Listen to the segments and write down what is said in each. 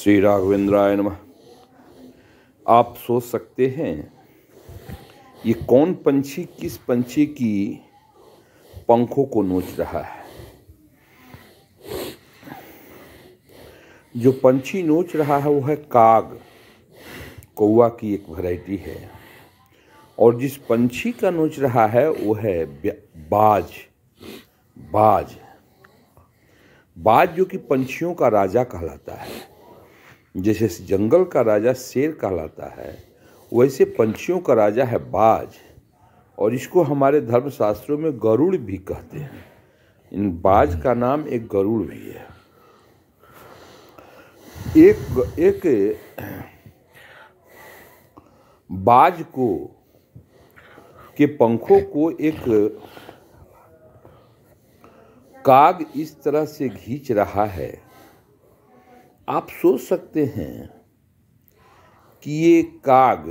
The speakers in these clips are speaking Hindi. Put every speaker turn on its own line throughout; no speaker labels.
श्री राघवेंद्राय नम आप सोच सकते हैं ये कौन पंछी किस पंछी की पंखों को नोच रहा है जो पंछी नोच रहा है वो है काग कौआ की एक वैरायटी है और जिस पंछी का नोच रहा है वो है बाज बाज बाज जो कि पंछियों का राजा कहलाता है जैसे जंगल का राजा शेर कहलाता है वैसे पंछियों का राजा है बाज और इसको हमारे धर्मशास्त्रों में गरुड़ भी कहते हैं इन बाज का नाम एक गरुड़ भी है एक एक बाज को के पंखों को एक काग इस तरह से घींच रहा है आप सोच सकते हैं कि ये काग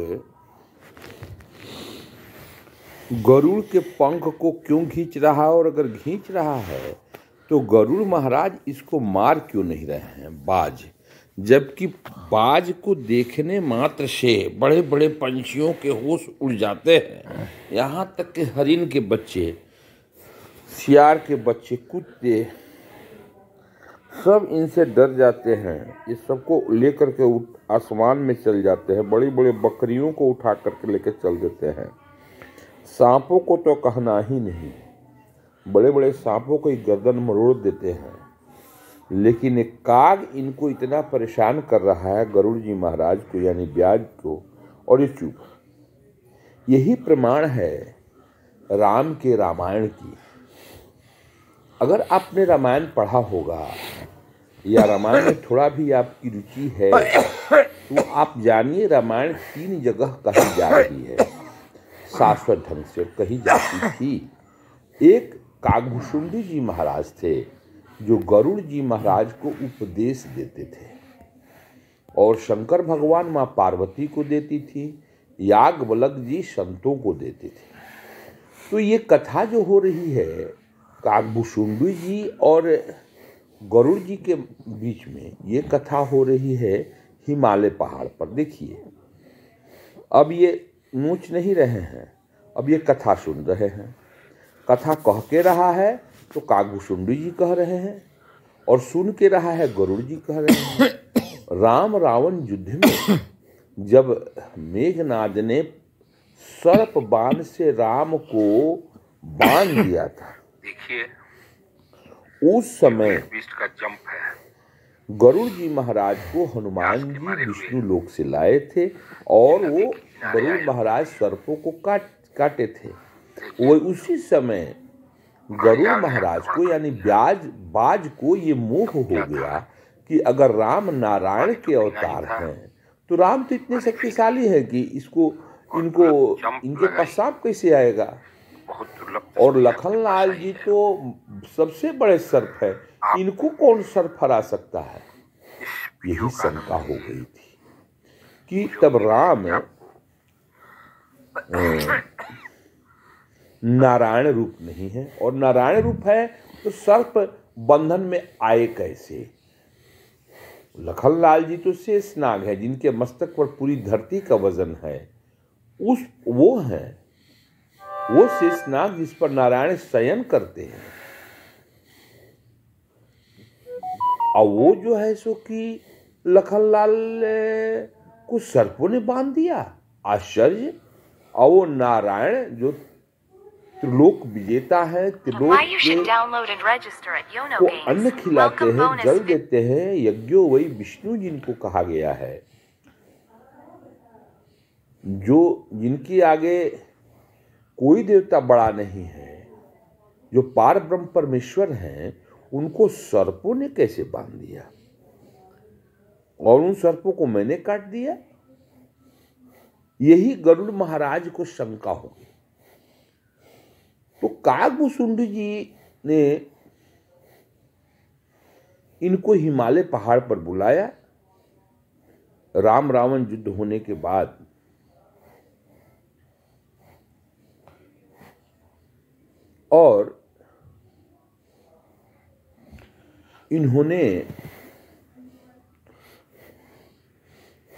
गरुड़ के पंख को क्यों खींच रहा है और अगर खींच रहा है तो गरुड़ महाराज इसको मार क्यों नहीं रहे हैं बाज जबकि बाज को देखने मात्र से बड़े बड़े पंछियों के होश उड़ जाते हैं यहाँ तक कि हरिन के बच्चे सियार के बच्चे कुत्ते सब इनसे डर जाते हैं ये सबको लेकर के आसमान में चल जाते हैं बड़ी बड़ी बकरियों को उठा करके लेकर चल देते हैं सांपों को तो कहना ही नहीं बड़े बड़े सांपों को गर्दन मरोड़ देते हैं लेकिन एक काग इनको इतना परेशान कर रहा है गरुड़ जी महाराज को यानी ब्याज को और ये चुप यही प्रमाण है राम के रामायण की अगर आपने रामायण पढ़ा होगा या रामायण में थोड़ा भी आपकी रुचि है तो आप जानिए रामायण तीन जगह कही जा रही है शाश्वत ढंग से कही जाती थी एक कागभूषुंडी जी महाराज थे जो गरुड़ जी महाराज को उपदेश देते थे और शंकर भगवान माँ पार्वती को देती थी याग बलक जी संतों को देते थे तो ये कथा जो हो रही है काकभूषुंडू जी और गरुड़ जी के बीच में ये कथा हो रही है हिमालय पहाड़ पर देखिए अब ये ऊँच नहीं रहे हैं अब ये कथा सुन रहे हैं कथा कह के रहा है तो काकभूषुंडू जी कह रहे हैं और सुन के रहा है गरुड़ जी कह रहे हैं राम रावण युद्ध में जब मेघनाद ने सर्प बाण से राम को बांध दिया था देखिए उस समय का जंप है गरुड़ जी महाराज को हनुमान जी विष्णु लोक से लाए थे और वो गरुड़ महाराज सर्पों को काट काटे थे वो उसी समय हाँ, गरुड़ महाराज को यानी ब्याज बाज को ये मोह हो गया कि अगर राम नारायण तो के अवतार हैं तो राम तो इतने तो शक्तिशाली हैं कि इसको इनको इनके पास सांप कैसे आएगा बहुत और लखन लाल जी तो सबसे बड़े सर्फ है इनको कौन सर्फ हरा सकता है यही शंका हो गई थी कि तब राम नारायण रूप नहीं है और नारायण रूप है तो सर्प बंधन में आए कैसे लखन लाल जी तो शेष नाग है जिनके मस्तक पर पूरी धरती का वजन है उस वो हैं वो शेष नाग जिस पर नारायण शयन करते हैं और वो जो है सो कि लखन लाल को सर्पों ने बांध दिया आश्चर्य और वो नारायण जो त्रिलोक विजेता है त्रिलोक को अन्न खिलाते हैं जल देते हैं यज्ञो वही विष्णु जिनको कहा गया है जो जिनके आगे कोई देवता बड़ा नहीं है जो पार ब्रह्म परमेश्वर हैं उनको सर्पों ने कैसे बांध दिया और उन सर्पों को मैंने काट दिया यही गरुड़ महाराज को शंका होगी तो कागभूसुंड जी ने इनको हिमालय पहाड़ पर बुलाया राम रावण युद्ध होने के बाद और इन्होंने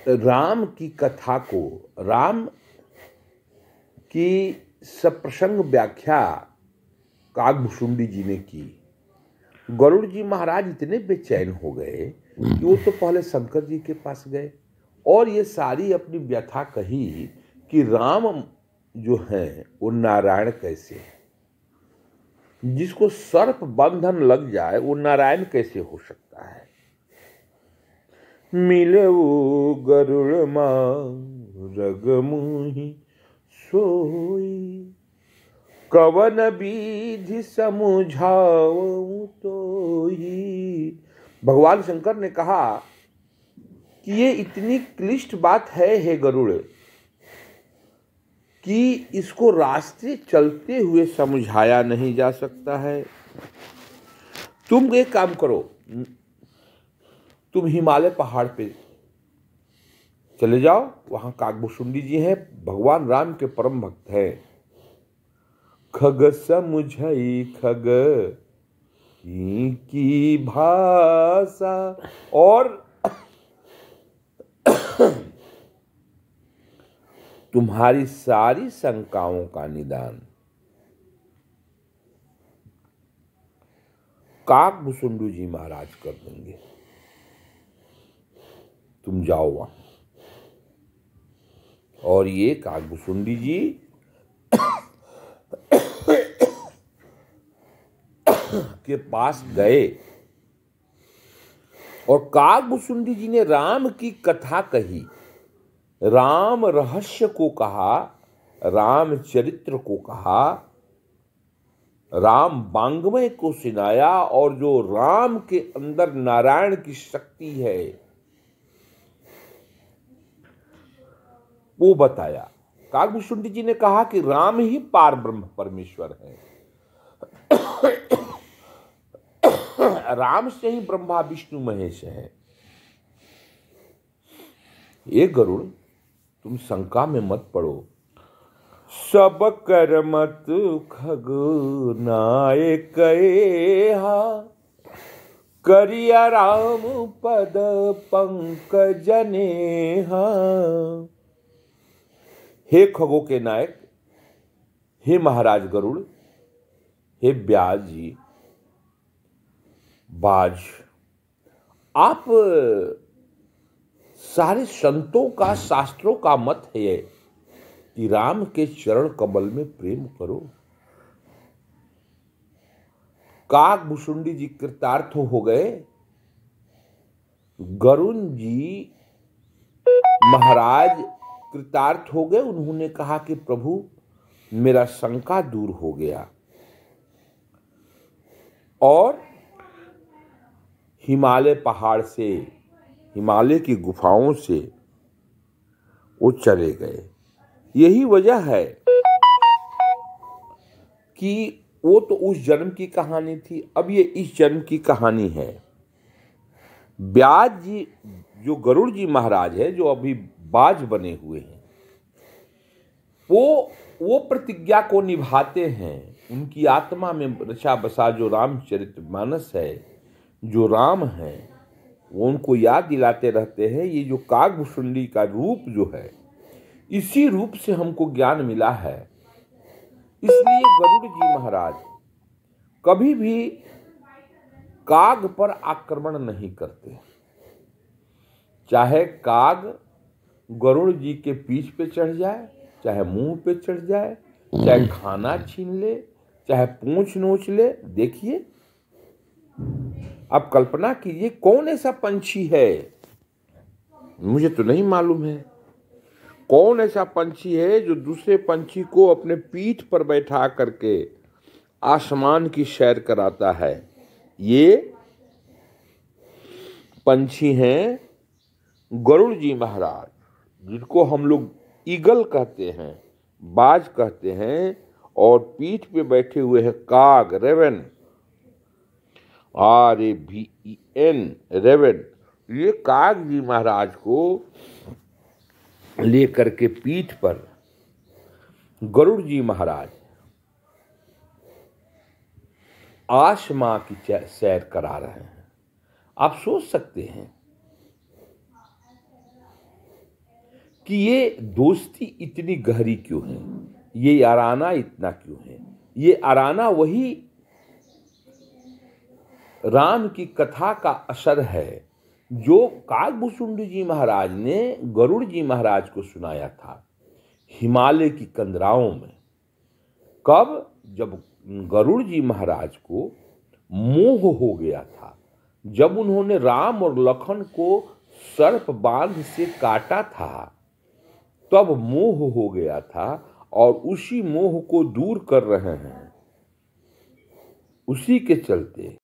राम की कथा को राम की सप्रसंग व्याख्या कागभूषुंडी जी ने की गरुड़ जी महाराज इतने बेचैन हो गए कि वो तो पहले शंकर जी के पास गए और ये सारी अपनी व्यथा कही कि राम जो हैं वो नारायण कैसे हैं जिसको सर्प बंधन लग जाए वो नारायण कैसे हो सकता है मिले वो गरुड़ माँ रग मुही सोई कवन विधि समुझाऊ तो ही भगवान शंकर ने कहा कि ये इतनी क्लिष्ट बात है हे गरुड़ कि इसको रास्ते चलते हुए समझाया नहीं जा सकता है तुम एक काम करो तुम हिमालय पहाड़ पे चले जाओ वहां काकभूषुंडी जी हैं भगवान राम के परम भक्त हैं खग समझ खग की भाषा और तुम्हारी सारी शंकाओं का निदान काक भुसुंडू जी महाराज कर देंगे तुम जाओ वहां और ये काक भुसुंडी जी के पास गए और काक भुसुंडी जी ने राम की कथा कही राम रहस्य को कहा राम चरित्र को कहा राम बांगमय को सुनाया और जो राम के अंदर नारायण की शक्ति है वो बताया कागभूषुंड जी ने कहा कि राम ही पार ब्रह्म परमेश्वर है राम से ही ब्रह्मा विष्णु महेश है ये गरुड़ तुम शंका में मत पड़ो सब कर मत खग नाय कहा करिया राम पद पंक जने हे खगो के नायक हे महाराज गरुड़ हे ब्याज जी बाज आप सारे संतों का शास्त्रों का मत है कि राम के चरण कमल में प्रेम करो काक भुसुंडी जी कृतार्थ हो गए गरुण जी महाराज कृतार्थ हो गए उन्होंने कहा कि प्रभु मेरा शंका दूर हो गया और हिमालय पहाड़ से हिमालय की गुफाओं से वो चले गए यही वजह है कि वो तो उस जन्म की कहानी थी अब ये इस जन्म की कहानी है ब्याज जी जो गरुड़ जी महाराज है जो अभी बाज बने हुए हैं वो वो प्रतिज्ञा को निभाते हैं उनकी आत्मा में रचा बसा जो रामचरित मानस है जो राम है वो उनको याद दिलाते रहते हैं ये जो कागभुसुंडी का रूप जो है इसी रूप से हमको ज्ञान मिला है इसलिए गरुड़ जी महाराज कभी भी काग पर आक्रमण नहीं करते चाहे काग गरुड़ जी के पीछ पे चढ़ जाए चाहे मुंह पे चढ़ जाए चाहे हम्म। खाना छीन ले चाहे पूछ नोच ले देखिए आप कल्पना कीजिए कौन ऐसा पंछी है मुझे तो नहीं मालूम है कौन ऐसा पंछी है जो दूसरे पंछी को अपने पीठ पर बैठा करके आसमान की सैर कराता है ये पंछी हैं गरुड़ जी महाराज जिनको हम लोग ईगल कहते हैं बाज कहते हैं और पीठ पे बैठे हुए हैं काग रेवन आर ए भी ई एन रेवन ये काग जी महाराज को लेकर के पीठ पर गरुड़ जी महाराज आसमां की सैर करा रहे हैं आप सोच सकते हैं कि ये दोस्ती इतनी गहरी क्यों है ये आराना इतना क्यों है ये आराना वही राम की कथा का असर है जो कालभूषुंड जी महाराज ने गरुड़ जी महाराज को सुनाया था हिमालय की कंदराओं में कब जब गरुड़ जी महाराज को मोह हो गया था जब उन्होंने राम और लखन को सर्प बांध से काटा था तब मोह हो गया था और उसी मोह को दूर कर रहे हैं उसी के चलते